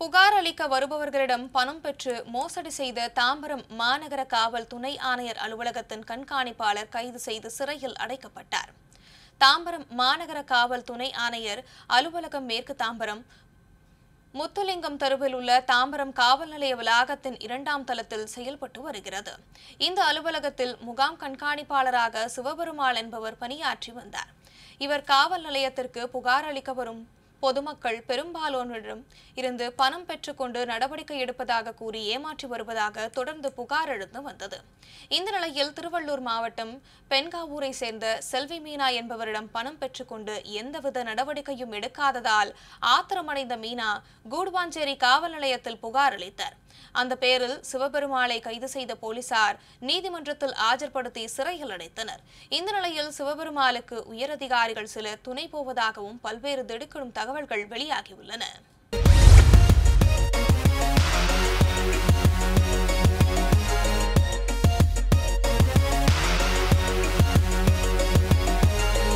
புகார் அளிக்க வருபவர்களிடம் பணம் பெற்று மோசடி செய்த தாம்பரம் மாநகர காவல் துணை ஆணையர் அலுவலகத்தின் கண்காணிப்பாளர் கைது செய்து சிறையில் அடைக்கப்பட்டார் தாம்பரம் மாநகர காவல் துணை ஆணையர் அலுவலகம் மேற்கு தாம்பரம் முத்துலிங்கம் தெருவில் உள்ள தாம்பரம் காவல் நிலைய வளாகத்தின் இரண்டாம் தளத்தில் செயல்பட்டு வருகிறது இந்த அலுவலகத்தில் முகாம் கண்காணிப்பாளராக சிவபெருமாள் என்பவர் பணியாற்றி வந்தார் இவர் காவல் நிலையத்திற்கு புகார் அளிக்க வரும் பொதுமக்கள் பெரும்பாலோனரிடம் இருந்து பணம் பெற்றுக்கொண்டு நடவடிக்கை எடுப்பதாக கூறி ஏமாற்றி வருவதாக தொடர்ந்து புகார் எழுந்து வந்தது இந்த நிலையில் திருவள்ளூர் மாவட்டம் பெண்காவூரை சேர்ந்த செல்வி மீனா என்பவரிடம் பணம் பெற்றுக்கொண்டு எந்தவித நடவடிக்கையும் எடுக்காததால் ஆத்திரமடைந்த மீனா கூடுவாஞ்சேரி காவல் நிலையத்தில் புகார் அளித்தார் அந்த பேரில் சிவபெருமாளை கைது செய்த போலீசார் நீதிமன்றத்தில் ஆஜர்படுத்தி சிறைகள் அடைத்தனர் இந்த நிலையில் சிவபெருமாளுக்கு உயரதிகாரிகள் சிலர் துணை போவதாகவும் பல்வேறு திடுக்கிடும் தகவல்கள் வெளியாகியுள்ளன